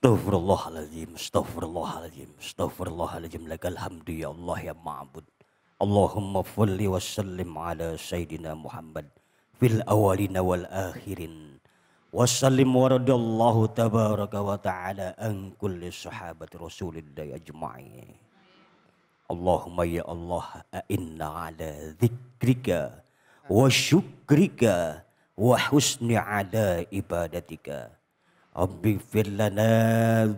Astaghfirullahaladzim, astaghfirullahaladzim, astaghfirullahaladzim, lagal hamdu ya Allah ya ma'bud. Allahumma falli wa sallim ala Sayyidina Muhammad fil awalina wal akhirin. Wa sallim wa radiyallahu tabaraka wa ta'ala an kulli sahabat rasulillah ya jema'i. Allahumma ya Allah, a'inna ala zikrika wa syukrika wa husni ala ibadatika. رب اغفر لنا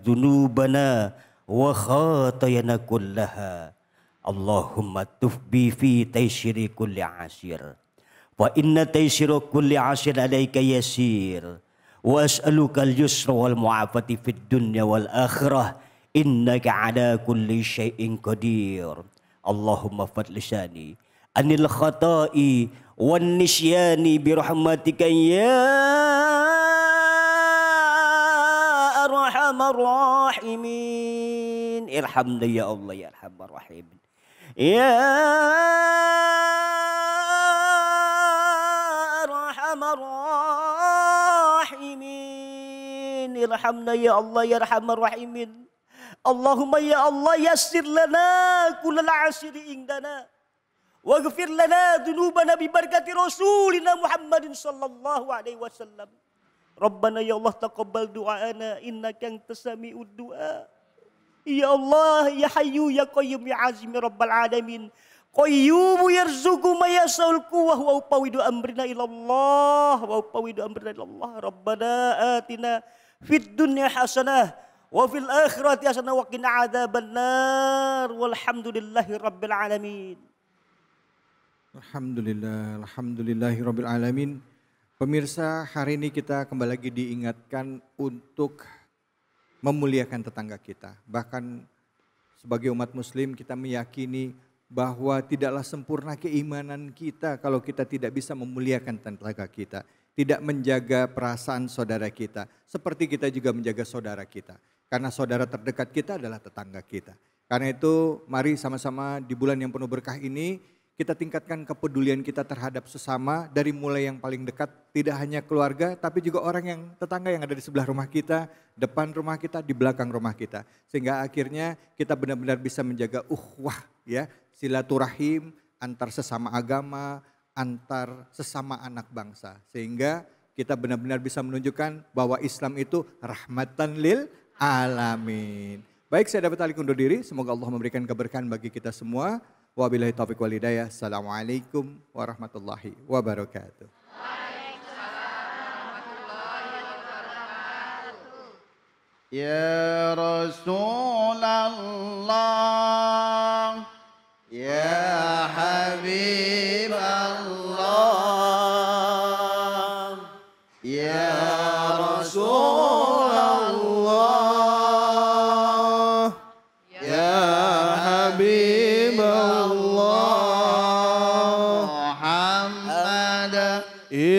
ذنوبنا وخاطينا كلها اللهم تفبي في تيسير كل عسير فإن تيسير كل عسير عليك يسير وأسألك اليسر والمعافاة في الدنيا والآخرة إنك على كل شيء قدير اللهم فضل لساني عن الخطاء والنسيان برحمتك يا أرحم الراحمين ارحمنا إيه يا الله يا أرحم الراحمين يا أرحم الراحمين ارحمنا يا الله يا أرحم الراحمين اللهم يا الله يسر لنا كل العسر عندنا واغفر لنا ذنوبنا ببركة رسولنا محمد صلى الله عليه وسلم Rabbana ya Allah taqabbal du'ana innaka antas sami'ud du'a. Ya Allah ya Hayyu ya Qayyum ya Azim ya Rabbal alamin. Qayyum yarzuqu ma yasal quwwa wa upawidu amrina ila Allah wa upawidu amrina ila Allah. Rabbana atina fid dunya hasanah wa fil akhirati hasanah wa qina adzabannar walhamdulillahi rabbil alamin. Alhamdulillah, alhamdulillahi rabbil alamin. Pemirsa, hari ini kita kembali lagi diingatkan untuk memuliakan tetangga kita. Bahkan sebagai umat muslim kita meyakini bahwa tidaklah sempurna keimanan kita kalau kita tidak bisa memuliakan tetangga kita, tidak menjaga perasaan saudara kita, seperti kita juga menjaga saudara kita. Karena saudara terdekat kita adalah tetangga kita. Karena itu mari sama-sama di bulan yang penuh berkah ini kita tingkatkan kepedulian kita terhadap sesama dari mulai yang paling dekat, tidak hanya keluarga, tapi juga orang yang tetangga yang ada di sebelah rumah kita, depan rumah kita, di belakang rumah kita. Sehingga akhirnya kita benar-benar bisa menjaga uhwah ya, silaturahim antar sesama agama, antar sesama anak bangsa. Sehingga kita benar-benar bisa menunjukkan bahwa Islam itu rahmatan lil alamin. Baik, saya dapat alih undur diri. Semoga Allah memberikan keberkahan bagi kita semua. Wabillahi taufiq wal hidayah. Assalamualaikum warahmatullahi wabarakatuh. Ya Rasulullah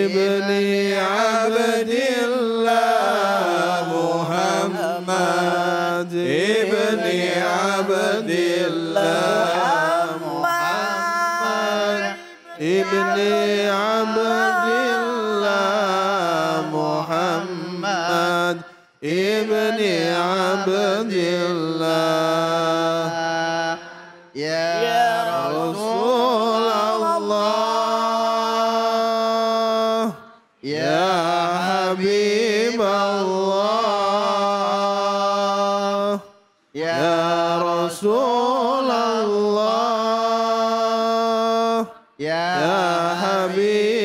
ابن عبد الله محمد ابن عبد الله محمد ابن عبد الله محمد ابن عبد الله يا Ya Rasulullah, ya, ya Habib.